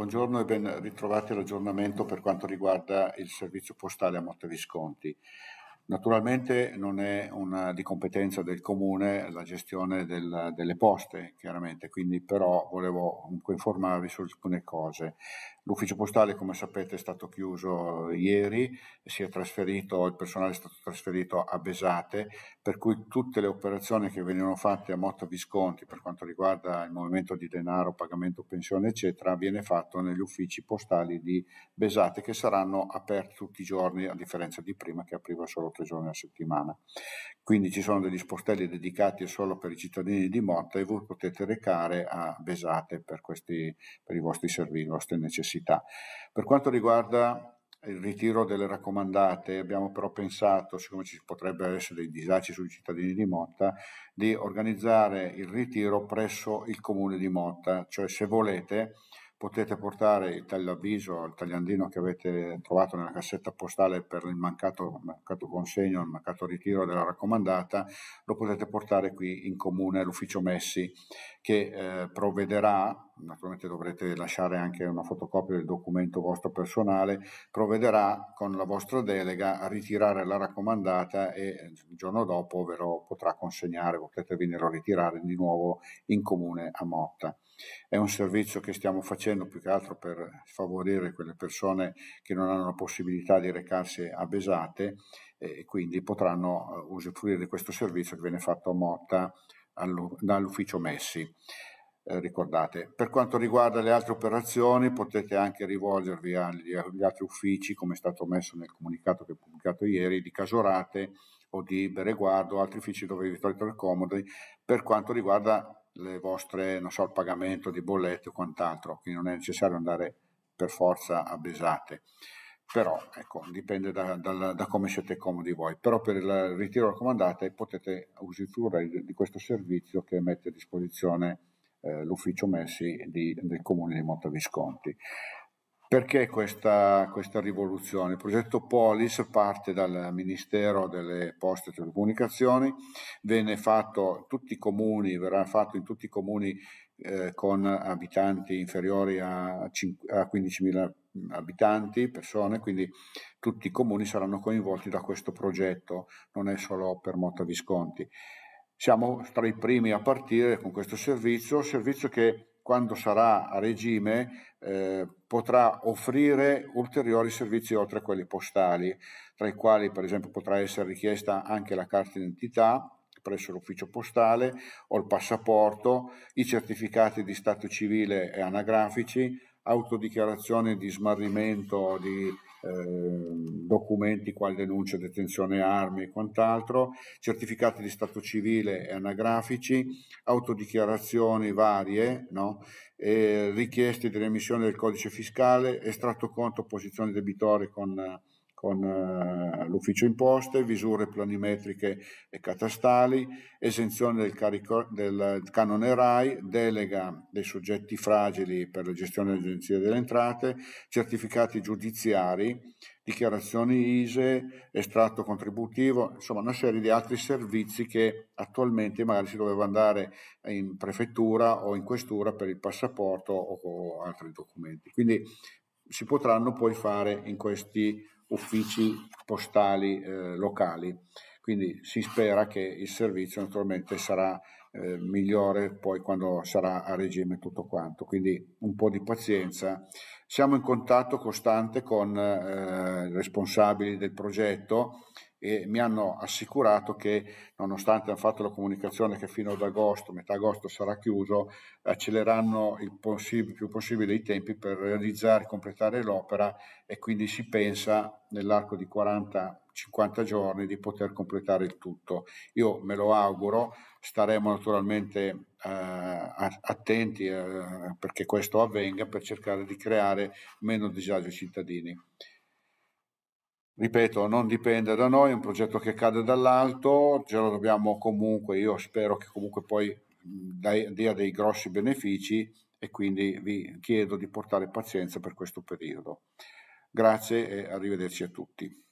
Buongiorno e ben ritrovati all'aggiornamento per quanto riguarda il servizio postale a Monte Visconti. Naturalmente non è una, di competenza del comune la gestione del, delle poste, chiaramente, quindi però volevo informarvi su alcune cose. L'ufficio postale, come sapete, è stato chiuso ieri, è il personale è stato trasferito a Besate, per cui tutte le operazioni che venivano fatte a Motta Visconti per quanto riguarda il movimento di denaro, pagamento, pensione, eccetera, viene fatto negli uffici postali di Besate che saranno aperti tutti i giorni, a differenza di prima che apriva solo tre giorni a settimana. Quindi ci sono degli sportelli dedicati solo per i cittadini di Motta e voi potete recare a Besate per, questi, per i vostri servizi, le vostre necessità necessità. Per quanto riguarda il ritiro delle raccomandate, abbiamo però pensato, siccome ci potrebbero essere dei disagi sui cittadini di Motta, di organizzare il ritiro presso il comune di Motta, cioè se volete potete portare il tagliavviso, il tagliandino che avete trovato nella cassetta postale per il mancato, mancato consegno, il mancato ritiro della raccomandata, lo potete portare qui in comune all'ufficio Messi che eh, provvederà, naturalmente dovrete lasciare anche una fotocopia del documento vostro personale, provvederà con la vostra delega a ritirare la raccomandata e il giorno dopo ve lo potrà consegnare, potete venirlo a ritirare di nuovo in comune a Motta. È un servizio che stiamo facendo facendo più che altro per favorire quelle persone che non hanno la possibilità di recarsi a Besate e quindi potranno eh, usufruire di questo servizio che viene fatto a Motta dall'ufficio Messi. Eh, ricordate. Per quanto riguarda le altre operazioni potete anche rivolgervi agli, agli, altri uffici, come è stato messo nel comunicato che ho pubblicato ieri, di Casorate o di Bereguardo, altri uffici dove vi trovate comodi, per quanto riguarda le vostre, non so, il pagamento di bollette o quant'altro, quindi non è necessario andare per forza a Besate. Però, ecco, dipende da, da, da come siete comodi voi. Però per il ritiro raccomandate potete usufruire di questo servizio che mette a disposizione eh, l'ufficio Messi di, del comune di Montevisconti. Perché questa, questa rivoluzione? Il progetto Polis parte dal Ministero delle Poste e Telecomunicazioni, venne fatto tutti i comuni, verrà fatto in tutti i comuni eh, con abitanti inferiori a, a 15.000 abitanti, persone, quindi tutti i comuni saranno coinvolti da questo progetto, non è solo per Motta Visconti. Siamo tra i primi a partire con questo servizio, servizio che quando sarà a regime, eh, potrà offrire ulteriori servizi oltre a quelli postali, tra i quali per esempio potrà essere richiesta anche la carta d'identità presso l'ufficio postale o il passaporto, i certificati di stato civile e anagrafici, autodichiarazioni di smarrimento di Ehm, documenti quali denuncia, detenzione armi e quant'altro, certificati di stato civile e anagrafici, autodichiarazioni varie, no? richieste di remissione del codice fiscale, estratto conto posizioni debitorie con con eh, l'ufficio imposte, misure planimetriche e catastali, esenzione del, carico, del canone RAI, delega dei soggetti fragili per la gestione dell'Agenzia delle Entrate, certificati giudiziari, dichiarazioni ISE, estratto contributivo, insomma una serie di altri servizi che attualmente magari si doveva andare in prefettura o in questura per il passaporto o, o altri documenti. Quindi si potranno poi fare in questi uffici postali eh, locali. Quindi si spera che il servizio naturalmente sarà eh, migliore poi quando sarà a regime tutto quanto. Quindi un po' di pazienza. Siamo in contatto costante con eh, responsabili del progetto e mi hanno assicurato che nonostante hanno fatto la comunicazione che fino ad agosto, metà agosto sarà chiuso, accelereranno il possib- più possibile i tempi per realizzare, e completare l'opera e quindi si pensa nell'arco di 40 50 giorni di poter completare il tutto. Io me lo auguro, staremo naturalmente eh, attenti eh, perché questo avvenga per cercare di creare meno disagio ai cittadini. Ripeto, non dipende da noi, è un progetto che cade dall'alto, ce lo dobbiamo comunque, io spero che comunque poi dia dei grossi benefici e quindi vi chiedo di portare pazienza per questo periodo. Grazie e arrivederci a tutti.